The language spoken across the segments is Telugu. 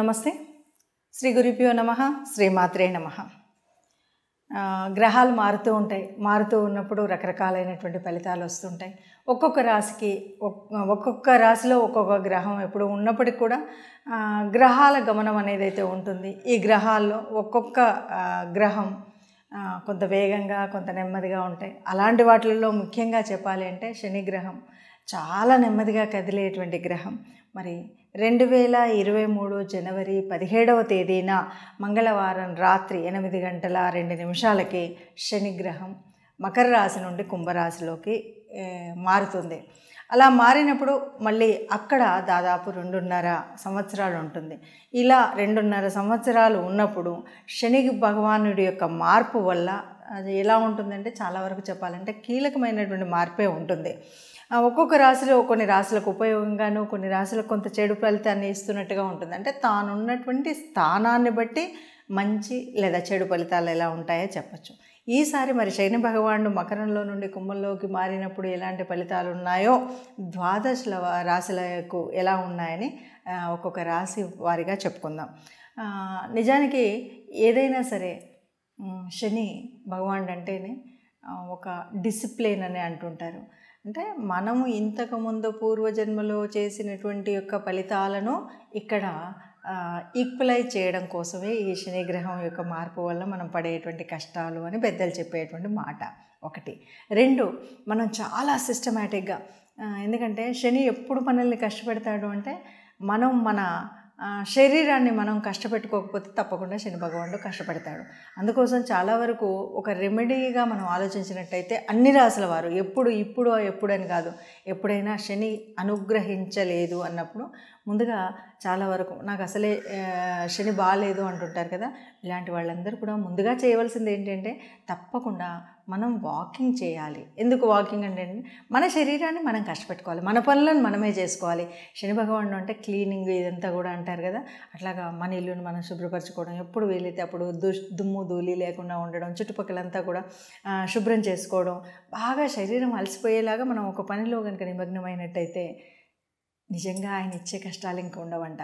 నమస్తే శ్రీ గురుభ్యో నమ మాత్రే నమ గ్రహాలు మారుతూ ఉంటాయి మారుతూ ఉన్నప్పుడు రకరకాలైనటువంటి ఫలితాలు వస్తుంటాయి ఒక్కొక్క రాశికి ఒక్కొక్క రాశిలో ఒక్కొక్క గ్రహం ఎప్పుడు ఉన్నప్పటికీ కూడా గ్రహాల గమనం అనేది అయితే ఉంటుంది ఈ గ్రహాల్లో ఒక్కొక్క గ్రహం కొంత వేగంగా కొంత నెమ్మదిగా ఉంటాయి అలాంటి వాటిల్లో ముఖ్యంగా చెప్పాలి అంటే శనిగ్రహం చాలా నెమ్మదిగా కదిలేటువంటి గ్రహం మరి రెండు వేల ఇరవై మూడు జనవరి పదిహేడవ తేదీన మంగళవారం రాత్రి ఎనిమిది గంటల రెండు నిమిషాలకి శనిగ్రహం మకర రాశి నుండి కుంభరాశిలోకి మారుతుంది అలా మారినప్పుడు మళ్ళీ అక్కడ దాదాపు రెండున్నర సంవత్సరాలు ఉంటుంది ఇలా రెండున్నర సంవత్సరాలు ఉన్నప్పుడు శని భగవానుడి యొక్క మార్పు వల్ల అది ఎలా ఉంటుందంటే చాలా వరకు చెప్పాలంటే కీలకమైనటువంటి మార్పే ఉంటుంది ఒక్కొక్క రాశిలో కొన్ని రాశులకు ఉపయోగంగాను కొన్ని రాశులకు కొంత చెడు ఫలితాన్ని ఇస్తున్నట్టుగా ఉంటుంది అంటే తానున్నటువంటి స్థానాన్ని బట్టి మంచి లేదా చెడు ఫలితాలు ఎలా ఉంటాయో చెప్పచ్చు ఈసారి మరి శని భగవానుడు మకరంలో నుండి కుంభంలోకి మారినప్పుడు ఎలాంటి ఫలితాలు ఉన్నాయో ద్వాదశ రాశులకు ఎలా ఉన్నాయని ఒక్కొక్క రాశి వారిగా చెప్పుకుందాం నిజానికి ఏదైనా సరే శని భగవానుడు అంటేనే ఒక డిసిప్లిన్ అని అంటుంటారు అంటే మనము ఇంతకుముందు పూర్వజన్మలో చేసినటువంటి యొక్క ఫలితాలను ఇక్కడ ఈక్వలైజ్ చేయడం కోసమే ఈ శనిగ్రహం యొక్క మార్పు వల్ల మనం పడేటువంటి కష్టాలు అని పెద్దలు చెప్పేటువంటి మాట ఒకటి రెండు మనం చాలా సిస్టమేటిక్గా ఎందుకంటే శని ఎప్పుడు మనల్ని కష్టపెడతాడు అంటే మనం మన శరీరాన్ని మనం కష్టపెట్టుకోకపోతే తప్పకుండా శని భగవానుడు కష్టపెడతాడు అందుకోసం చాలా వరకు ఒక రెమెడీగా మనం ఆలోచించినట్టయితే అన్ని రాసుల వారు ఎప్పుడు ఇప్పుడు ఎప్పుడని కాదు ఎప్పుడైనా శని అనుగ్రహించలేదు అన్నప్పుడు ముందుగా చాలా వరకు నాకు అసలే శని బాగాలేదు అంటుంటారు కదా ఇలాంటి వాళ్ళందరూ కూడా ముందుగా చేయవలసింది ఏంటంటే తప్పకుండా మనం వాకింగ్ చేయాలి ఎందుకు వాకింగ్ అంటే మన శరీరాన్ని మనం కష్టపెట్టుకోవాలి మన పనులను మనమే చేసుకోవాలి శని భగవాను అంటే క్లీనింగ్ ఇదంతా కూడా అంటారు కదా అట్లాగా మన ఇల్లుని మనం శుభ్రపరచుకోవడం ఎప్పుడు వీలైతే అప్పుడు దుమ్ము ధూళి లేకుండా ఉండడం చుట్టుపక్కలంతా కూడా శుభ్రం చేసుకోవడం బాగా శరీరం అలసిపోయేలాగా మనం ఒక పనిలో కనుక నిమగ్నమైనట్టయితే నిజంగా ఆయన ఇచ్చే కష్టాలు ఇంక ఉండవంట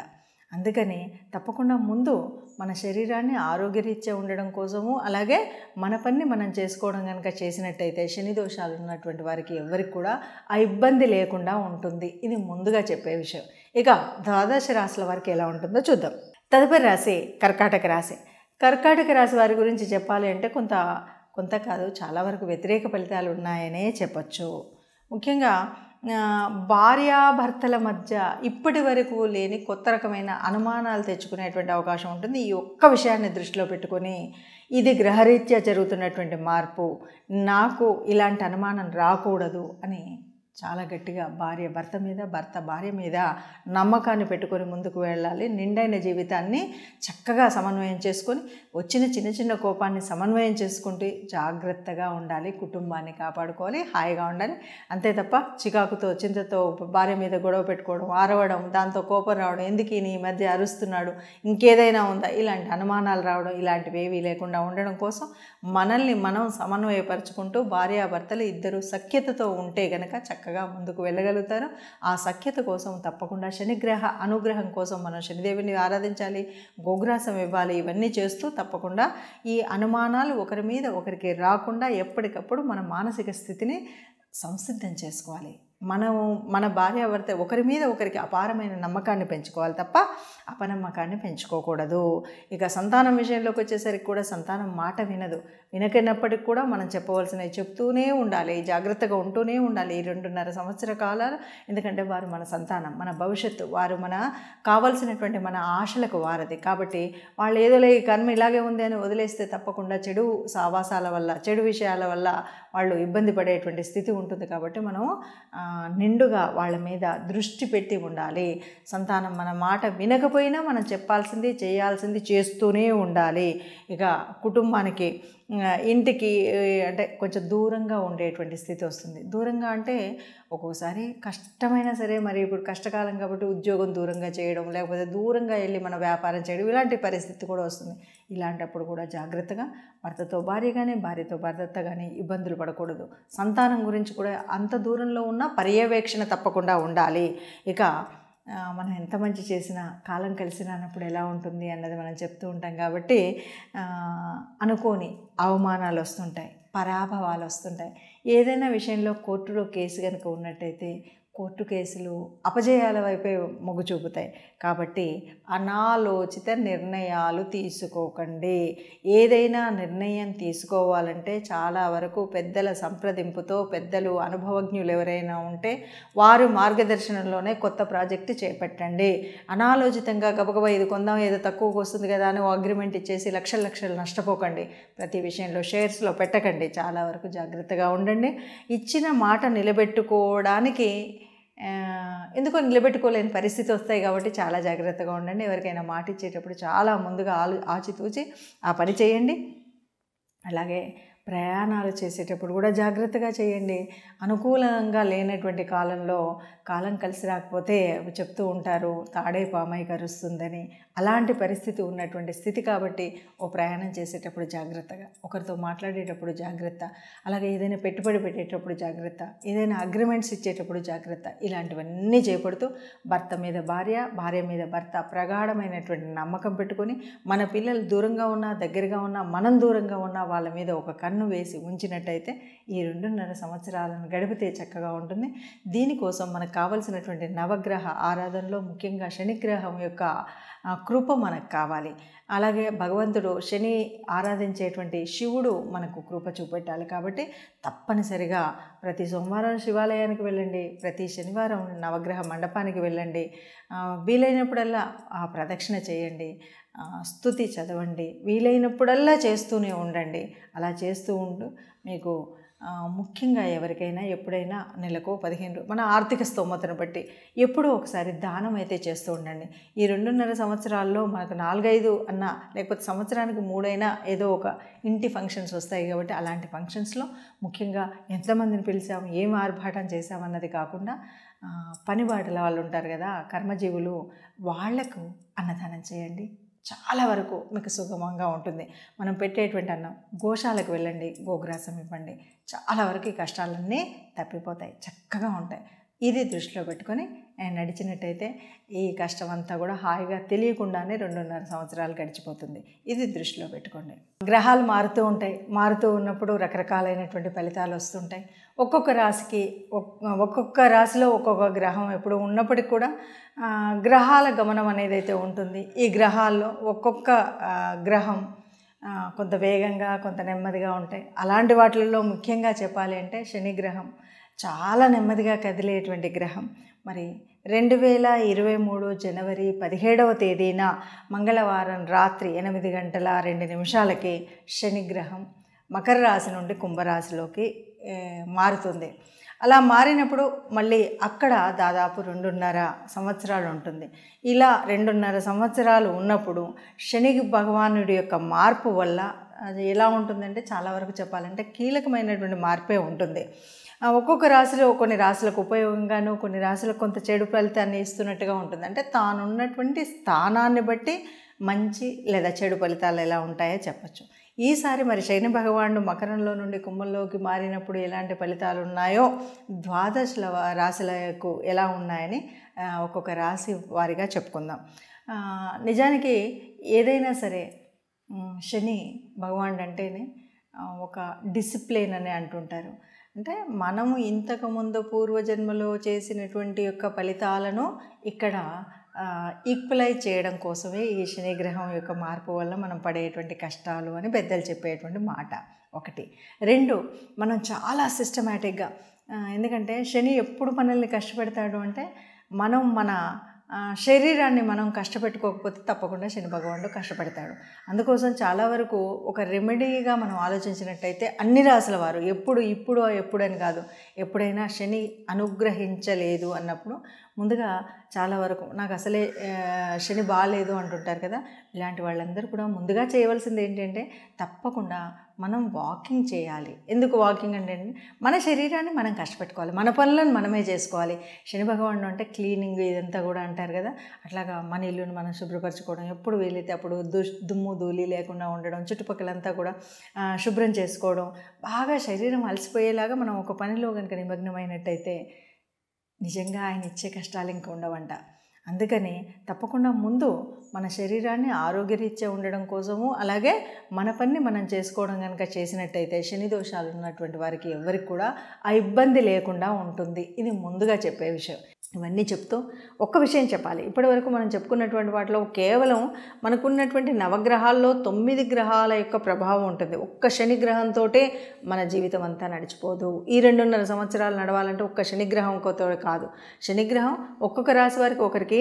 అందుకని తప్పకుండా ముందు మన శరీరాన్ని ఆరోగ్యరీత్యా ఉండడం కోసము అలాగే మన పని మనం చేసుకోవడం కనుక చేసినట్టయితే శని దోషాలు ఉన్నటువంటి వారికి ఎవరికి కూడా ఆ ఇబ్బంది లేకుండా ఉంటుంది ఇది ముందుగా చెప్పే విషయం ఇక ద్వాదశ రాశుల వారికి ఎలా ఉంటుందో చూద్దాం తదుపరి రాశి కర్కాటక రాశి కర్కాటక రాశి వారి గురించి చెప్పాలి అంటే కొంత కొంత కాదు చాలా వరకు వ్యతిరేక ఫలితాలు ఉన్నాయనే చెప్పచ్చు ముఖ్యంగా భార్యాభర్తల మధ్య ఇప్పటి వరకు లేని కొత్త రకమైన అనుమానాలు తెచ్చుకునేటువంటి అవకాశం ఉంటుంది ఈ ఒక్క విషయాన్ని దృష్టిలో పెట్టుకొని ఇది గ్రహరీత్యా జరుగుతున్నటువంటి మార్పు నాకు ఇలాంటి అనుమానం రాకూడదు అని చాలా గట్టిగా భార్య భర్త మీద భర్త భార్య మీద నమ్మకాన్ని పెట్టుకొని ముందుకు వెళ్ళాలి నిండైన జీవితాన్ని చక్కగా సమన్వయం చేసుకొని వచ్చిన చిన్న చిన్న కోపాన్ని సమన్వయం చేసుకుంటూ జాగ్రత్తగా ఉండాలి కుటుంబాన్ని కాపాడుకోవాలి హాయిగా ఉండాలి అంతే తప్ప చికాకుతో చింతతో భార్య మీద గొడవ పెట్టుకోవడం ఆరవడం దాంతో కోపం రావడం ఎందుకు ఈ మధ్య అరుస్తున్నాడు ఇంకేదైనా ఉందా ఇలాంటి అనుమానాలు రావడం ఇలాంటివి ఏవి లేకుండా ఉండడం కోసం మనల్ని మనం సమన్వయపరచుకుంటూ భార్యాభర్తలు ఇద్దరు సఖ్యతతో ఉంటే గనక చక్కగా ముందుకు వెళ్ళగలుగుతారు ఆ సఖ్యత కోసం తప్పకుండా శనిగ్రహ అనుగ్రహం కోసం మనం శనిదేవిని ఆరాధించాలి గోగ్రాసం ఇవ్వాలి ఇవన్నీ చేస్తూ తప్ప తప్పకుండా ఈ అనుమానాలు ఒకరి మీద ఒకరికి రాకుండా ఎప్పటికప్పుడు మన మానసిక స్థితిని సంసిద్ధం చేసుకోవాలి మనం మన భార్యాభర్త ఒకరి మీద ఒకరికి అపారమైన నమ్మకాన్ని పెంచుకోవాలి తప్ప అపనమ్మకాన్ని పెంచుకోకూడదు ఇక సంతానం విషయంలోకి వచ్చేసరికి కూడా సంతానం మాట వినదు వినకినప్పటికి కూడా మనం చెప్పవలసినవి చెప్తూనే ఉండాలి జాగ్రత్తగా ఉంటూనే ఉండాలి ఈ రెండున్నర సంవత్సర కాలాలు ఎందుకంటే వారు మన సంతానం మన భవిష్యత్తు వారు మన కావలసినటువంటి మన ఆశలకు వారది కాబట్టి వాళ్ళు ఏదో ఈ కర్మ ఇలాగే ఉంది అని వదిలేస్తే తప్పకుండా చెడు సావాసాల వల్ల చెడు విషయాల వల్ల వాళ్ళు ఇబ్బంది పడేటువంటి స్థితి ఉంటుంది కాబట్టి మనం నిండుగా వాళ్ళ మీద దృష్టి పెట్టి ఉండాలి సంతానం మన మాట వినకపోయినా మనం చెప్పాల్సింది చేయాల్సింది చేస్తూనే ఉండాలి ఇక కుటుంబానికి ఇంటికి అంటే కొంచెం దూరంగా ఉండేటువంటి స్థితి వస్తుంది దూరంగా అంటే ఒక్కోసారి కష్టమైనా సరే మరి ఇప్పుడు కష్టకాలం కాబట్టి ఉద్యోగం దూరంగా చేయడం లేకపోతే దూరంగా వెళ్ళి మన వ్యాపారం చేయడం ఇలాంటి పరిస్థితి కూడా వస్తుంది ఇలాంటప్పుడు కూడా జాగ్రత్తగా భర్తతో భార్య కానీ భార్యతో భర్త కానీ ఇబ్బందులు పడకూడదు సంతానం గురించి కూడా అంత దూరంలో ఉన్న పర్యవేక్షణ తప్పకుండా ఉండాలి ఇక మనం ఎంత మంచి చేసినా కాలం కలిసినా అన్నప్పుడు ఎలా ఉంటుంది అన్నది మనం చెప్తూ ఉంటాం కాబట్టి అనుకోని అవమానాలు వస్తుంటాయి పరాభవాలు వస్తుంటాయి ఏదైనా విషయంలో కోర్టులో కేసు కనుక ఉన్నట్టయితే కోర్టు కేసులు అపజయాల వైపే మొగ్గు చూపుతాయి కాబట్టి అనాలోచిత నిర్ణయాలు తీసుకోకండి ఏదైనా నిర్ణయం తీసుకోవాలంటే చాలా వరకు పెద్దల సంప్రదింపుతో పెద్దలు అనుభవజ్ఞులు ఎవరైనా ఉంటే వారు మార్గదర్శనంలోనే కొత్త ప్రాజెక్టు చేపట్టండి అనాలోచితంగా గబగబా ఇది కొందాం ఏదో తక్కువకు వస్తుంది కదా అని అగ్రిమెంట్ ఇచ్చేసి లక్షల లక్షలు నష్టపోకండి ప్రతి విషయంలో షేర్స్లో పెట్టకండి చాలా వరకు జాగ్రత్తగా ఉండండి ఇచ్చిన మాట నిలబెట్టుకోవడానికి ఎందుకో నిలబెట్టుకోలేని పరిస్థితి వస్తాయి కాబట్టి చాలా జాగ్రత్తగా ఉండండి ఎవరికైనా మాట ఇచ్చేటప్పుడు చాలా ముందుగా ఆలు ఆచితూచి ఆ పని చేయండి అలాగే ప్రయాణాలు చేసేటప్పుడు కూడా జాగ్రత్తగా చేయండి అనుకూలంగా లేనటువంటి కాలంలో కాలం కలిసి రాకపోతే చెప్తూ ఉంటారు తాడే పామై కరుస్తుందని అలాంటి పరిస్థితి ఉన్నటువంటి స్థితి కాబట్టి ఓ ప్రయాణం చేసేటప్పుడు జాగ్రత్తగా ఒకరితో మాట్లాడేటప్పుడు జాగ్రత్త అలాగే ఏదైనా పెట్టుబడి పెట్టేటప్పుడు జాగ్రత్త ఏదైనా అగ్రిమెంట్స్ ఇచ్చేటప్పుడు జాగ్రత్త ఇలాంటివన్నీ చేపడుతూ భర్త మీద భార్య భార్య మీద భర్త ప్రగాఢమైనటువంటి నమ్మకం పెట్టుకొని మన పిల్లలు దూరంగా ఉన్నా దగ్గరగా ఉన్నా మనం దూరంగా ఉన్నా వాళ్ళ మీద ఒక కన్ను వేసి ఉంచినట్టయితే ఈ రెండున్నర సంవత్సరాలను గడిపితే చక్కగా ఉంటుంది దీనికోసం మనకు కావలసినటువంటి నవగ్రహ ఆరాధనలో ముఖ్యంగా శనిగ్రహం యొక్క కృప మనకు కావాలి అలాగే భగవంతుడు శని ఆరాధించేటువంటి శివుడు మనకు కృప చూపెట్టాలి కాబట్టి తప్పనిసరిగా ప్రతి సోమవారం శివాలయానికి వెళ్ళండి ప్రతి శనివారం నవగ్రహ మండపానికి వెళ్ళండి వీలైనప్పుడల్లా ఆ ప్రదక్షిణ చేయండి స్థుతి చదవండి వీలైనప్పుడల్లా చేస్తూనే ఉండండి అలా చేస్తూ ఉండు మీకు ముఖ్యంగా ఎవరికైనా ఎప్పుడైనా నెలకు పదిహేను మన ఆర్థిక స్తోమతను బట్టి ఎప్పుడూ ఒకసారి దానం అయితే చేస్తూ ఉండండి ఈ రెండున్నర సంవత్సరాల్లో మనకు నాలుగైదు అన్న లేకపోతే సంవత్సరానికి మూడైనా ఏదో ఒక ఇంటి ఫంక్షన్స్ వస్తాయి కాబట్టి అలాంటి ఫంక్షన్స్లో ముఖ్యంగా ఎంతమందిని పిలిచాం ఏం ఆర్భాటం చేశామన్నది కాకుండా పనిబాటల వాళ్ళు ఉంటారు కదా కర్మజీవులు వాళ్లకు అన్నదానం చేయండి చాలా వరకు మీకు సుగమంగా ఉంటుంది మనం పెట్టేటువంటి అన్నం గోశాలకు వెళ్ళండి గోగ్రాసం ఇవ్వండి చాలా వరకు ఈ కష్టాలన్నీ తప్పిపోతాయి చక్కగా ఉంటాయి ఇది దృష్టిలో పెట్టుకొని నడిచినట్టయితే ఈ కష్టం అంతా కూడా హాయిగా తెలియకుండానే రెండున్నర సంవత్సరాలు గడిచిపోతుంది ఇది దృష్టిలో పెట్టుకోండి గ్రహాలు మారుతూ ఉంటాయి మారుతూ ఉన్నప్పుడు రకరకాలైనటువంటి ఫలితాలు వస్తుంటాయి ఒక్కొక్క రాశికి ఒక్కొక్క రాశిలో ఒక్కొక్క గ్రహం ఎప్పుడు ఉన్నప్పటికి కూడా గ్రహాల గమనం అనేది అయితే ఉంటుంది ఈ గ్రహాల్లో ఒక్కొక్క గ్రహం కొంత వేగంగా కొంత నెమ్మదిగా ఉంటాయి అలాంటి వాటిల్లో ముఖ్యంగా చెప్పాలి అంటే శని గ్రహం చాలా నెమ్మదిగా కదిలేటువంటి గ్రహం మరి రెండు వేల ఇరవై మూడు జనవరి పదిహేడవ తేదీన మంగళవారం రాత్రి ఎనిమిది గంటల రెండు నిమిషాలకి శనిగ్రహం మకర రాశి నుండి కుంభరాశిలోకి మారుతుంది అలా మారినప్పుడు మళ్ళీ అక్కడ దాదాపు రెండున్నర సంవత్సరాలు ఉంటుంది ఇలా రెండున్నర సంవత్సరాలు ఉన్నప్పుడు శని భగవానుడి యొక్క మార్పు వల్ల అది ఎలా ఉంటుందంటే చాలా వరకు చెప్పాలంటే కీలకమైనటువంటి మార్పే ఉంటుంది ఒక్కొక్క రాశిలో కొన్ని రాశులకు ఉపయోగంగాను కొన్ని రాశులకు కొంత చెడు ఫలితాన్ని ఇస్తున్నట్టుగా ఉంటుంది అంటే తానున్నటువంటి స్థానాన్ని బట్టి మంచి లేదా చెడు ఫలితాలు ఎలా ఉంటాయో చెప్పచ్చు ఈసారి మరి శని భగవానుడు మకరంలో నుండి కుంభంలోకి మారినప్పుడు ఎలాంటి ఫలితాలు ఉన్నాయో ద్వాదశ రాశులకు ఎలా ఉన్నాయని ఒక్కొక్క రాశి వారిగా చెప్పుకుందాం నిజానికి ఏదైనా సరే శని భగవానుడు అంటేనే ఒక డిసిప్లిన్ అని అంటుంటారు అంటే మనము ఇంతకుముందు పూర్వజన్మలో చేసినటువంటి యొక్క ఫలితాలను ఇక్కడ ఈక్వలైజ్ చేయడం కోసమే ఈ శనిగ్రహం యొక్క మార్పు వల్ల మనం పడేటువంటి కష్టాలు అని పెద్దలు చెప్పేటువంటి మాట ఒకటి రెండు మనం చాలా సిస్టమేటిక్గా ఎందుకంటే శని ఎప్పుడు మనల్ని కష్టపెడతాడు అంటే మనం మన శరీరాన్ని మనం కష్టపెట్టుకోకపోతే తప్పకుండా శని భగవానుడు కష్టపెడతాడు అందుకోసం చాలా వరకు ఒక రెమెడీగా మనం ఆలోచించినట్టయితే అన్ని రాసుల వారు ఎప్పుడు ఇప్పుడు ఎప్పుడని కాదు ఎప్పుడైనా శని అనుగ్రహించలేదు అన్నప్పుడు ముందుగా చాలా వరకు నాకు అసలే శని బాగాలేదు అంటుంటారు కదా ఇలాంటి వాళ్ళందరూ కూడా ముందుగా చేయవలసింది ఏంటంటే తప్పకుండా మనం వాకింగ్ చేయాలి ఎందుకు వాకింగ్ అంటే మన శరీరాన్ని మనం కష్టపెట్టుకోవాలి మన పనులను మనమే చేసుకోవాలి శని భగవాను అంటే క్లీనింగ్ ఇదంతా కూడా అంటారు కదా అట్లాగా మన ఇల్లుని మనం శుభ్రపరచుకోవడం ఎప్పుడు వీలైతే అప్పుడు దుమ్ము ధూళి లేకుండా ఉండడం చుట్టుపక్కలంతా కూడా శుభ్రం చేసుకోవడం బాగా శరీరం అలసిపోయేలాగా మనం ఒక పనిలో కనుక నిమగ్నమైనట్టయితే నిజంగా ఆయన ఇచ్చే కష్టాలు ఇంకా ఉండవంట అందుకని తప్పకుండా ముందు మన శరీరాన్ని ఆరోగ్యరీత్యా ఉండడం కోసము అలాగే మన పని మనం చేసుకోవడం కనుక చేసినట్టయితే శని దోషాలు ఉన్నటువంటి వారికి ఎవరికి కూడా ఆ ఇబ్బంది లేకుండా ఉంటుంది ఇది ముందుగా చెప్పే విషయం ఇవన్నీ చెప్తూ ఒక్క విషయం చెప్పాలి ఇప్పటి వరకు మనం చెప్పుకున్నటువంటి వాటిలో కేవలం మనకున్నటువంటి నవగ్రహాల్లో తొమ్మిది గ్రహాల యొక్క ప్రభావం ఉంటుంది ఒక్క శని గ్రహంతో మన జీవితం అంతా నడిచిపోదు ఈ రెండున్నర సంవత్సరాలు నడవాలంటే ఒక్క శనిగ్రహం ఒక్కతో కాదు శనిగ్రహం ఒక్కొక్క రాశి వారికి ఒకరికి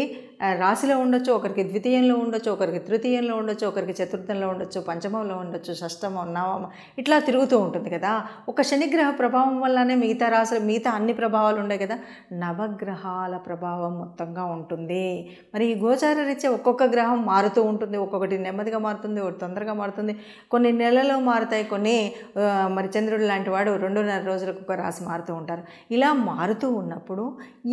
రాశిలో ఉండొచ్చు ఒకరికి ద్వితీయంలో ఉండొచ్చు ఒకరికి తృతీయంలో ఉండొచ్చు ఒకరికి చతుర్థంలో ఉండొచ్చు పంచమంలో ఉండొచ్చు షష్టమం నవమ ఇట్లా తిరుగుతూ ఉంటుంది కదా ఒక శనిగ్రహ ప్రభావం వల్లనే మిగతా రాశులు మిగతా అన్ని ప్రభావాలు ఉండే కదా నవగ్రహ గ్రహాల ప్రభావం మొత్తంగా ఉంటుంది మరి ఈ గోచార రీత్యా ఒక్కొక్క గ్రహం మారుతూ ఉంటుంది ఒక్కొక్కటి నెమ్మదిగా మారుతుంది ఒకటి తొందరగా మారుతుంది కొన్ని నెలలు మారుతాయి కొన్ని మరి చంద్రుడు లాంటి వాడు రెండున్నర రోజులకు ఒక రాసి మారుతూ ఉంటారు ఇలా మారుతూ ఉన్నప్పుడు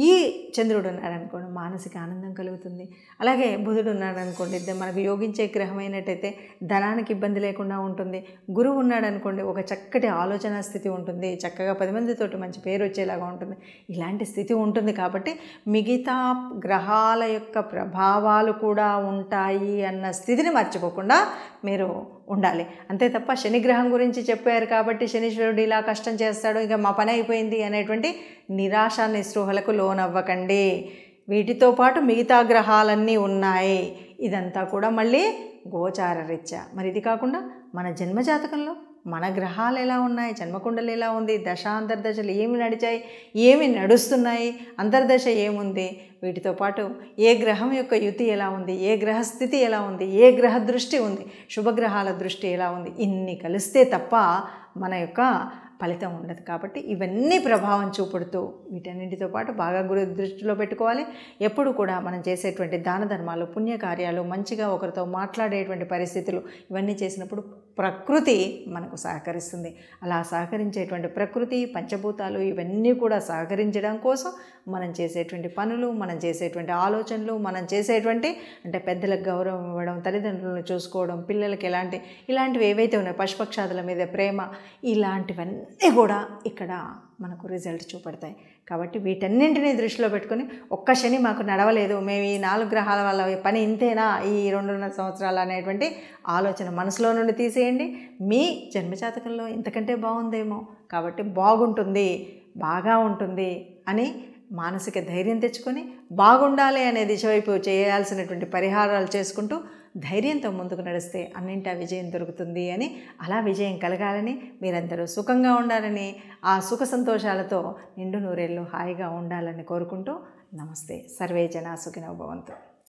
ఈ చంద్రుడు ఉన్నాడు అనుకోండి మానసిక ఆనందం కలుగుతుంది అలాగే బుధుడు ఉన్నాడు అనుకోండి మనకు యోగించే గ్రహం అయినట్టయితే ధనానికి ఇబ్బంది లేకుండా ఉంటుంది గురువు ఉన్నాడు అనుకోండి ఒక చక్కటి ఆలోచన స్థితి ఉంటుంది చక్కగా పది మందితోటి మంచి పేరు వచ్చేలాగా ఉంటుంది ఇలాంటి స్థితి ఉంటుంది కాబట్టి మిగతా గ్రహాల యొక్క ప్రభావాలు కూడా ఉంటాయి అన్న స్థితిని మర్చిపోకుండా మీరు ఉండాలి అంతే తప్ప శనిగ్రహం గురించి చెప్పారు కాబట్టి శనీశ్వరుడు ఇలా కష్టం చేస్తాడు ఇంకా మా పని అయిపోయింది అనేటువంటి నిరాశ నిస్పృహలకు లోనవ్వకండి వీటితో పాటు మిగతా గ్రహాలన్నీ ఉన్నాయి ఇదంతా కూడా మళ్ళీ రీత్యా మరి ఇది కాకుండా మన జన్మజాతకంలో మన గ్రహాలు ఎలా ఉన్నాయి జన్మకుండలు ఎలా ఉంది దశ అంతర్దశలు ఏమి నడిచాయి ఏమి నడుస్తున్నాయి అంతర్దశ ఏముంది వీటితో పాటు ఏ గ్రహం యొక్క యుతి ఎలా ఉంది ఏ గ్రహ స్థితి ఎలా ఉంది ఏ గ్రహ దృష్టి ఉంది శుభగ్రహాల దృష్టి ఎలా ఉంది ఇన్ని కలిస్తే తప్ప మన యొక్క ఫలితం ఉండదు కాబట్టి ఇవన్నీ ప్రభావం చూపుడుతూ వీటన్నింటితో పాటు బాగా గురి దృష్టిలో పెట్టుకోవాలి ఎప్పుడు కూడా మనం చేసేటువంటి దాన ధర్మాలు పుణ్యకార్యాలు మంచిగా ఒకరితో మాట్లాడేటువంటి పరిస్థితులు ఇవన్నీ చేసినప్పుడు ప్రకృతి మనకు సహకరిస్తుంది అలా సహకరించేటువంటి ప్రకృతి పంచభూతాలు ఇవన్నీ కూడా సహకరించడం కోసం మనం చేసేటువంటి పనులు మనం చేసేటువంటి ఆలోచనలు మనం చేసేటువంటి అంటే పెద్దలకు గౌరవం ఇవ్వడం తల్లిదండ్రులను చూసుకోవడం పిల్లలకి ఎలాంటి ఇలాంటివి ఏవైతే ఉన్నాయో పశుపక్షాదుల మీద ప్రేమ ఇలాంటివన్నీ కూడా ఇక్కడ మనకు రిజల్ట్ చూపెడతాయి కాబట్టి వీటన్నింటినీ దృష్టిలో పెట్టుకొని ఒక్క శని మాకు నడవలేదు మేము ఈ నాలుగు గ్రహాల వల్ల పని ఇంతేనా ఈ రెండున్నర సంవత్సరాలు అనేటువంటి ఆలోచన మనసులో నుండి తీసేయండి మీ జన్మజాతకంలో ఇంతకంటే బాగుందేమో కాబట్టి బాగుంటుంది బాగా ఉంటుంది అని మానసిక ధైర్యం తెచ్చుకొని బాగుండాలి అనే దిశ వైపు చేయాల్సినటువంటి పరిహారాలు చేసుకుంటూ ధైర్యంతో ముందుకు నడిస్తే అన్నింటా విజయం దొరుకుతుంది అని అలా విజయం కలగాలని మీరందరూ సుఖంగా ఉండాలని ఆ సుఖ సంతోషాలతో నిండు నూరేళ్ళు హాయిగా ఉండాలని కోరుకుంటూ నమస్తే సర్వే జనా సుఖినో భవంతు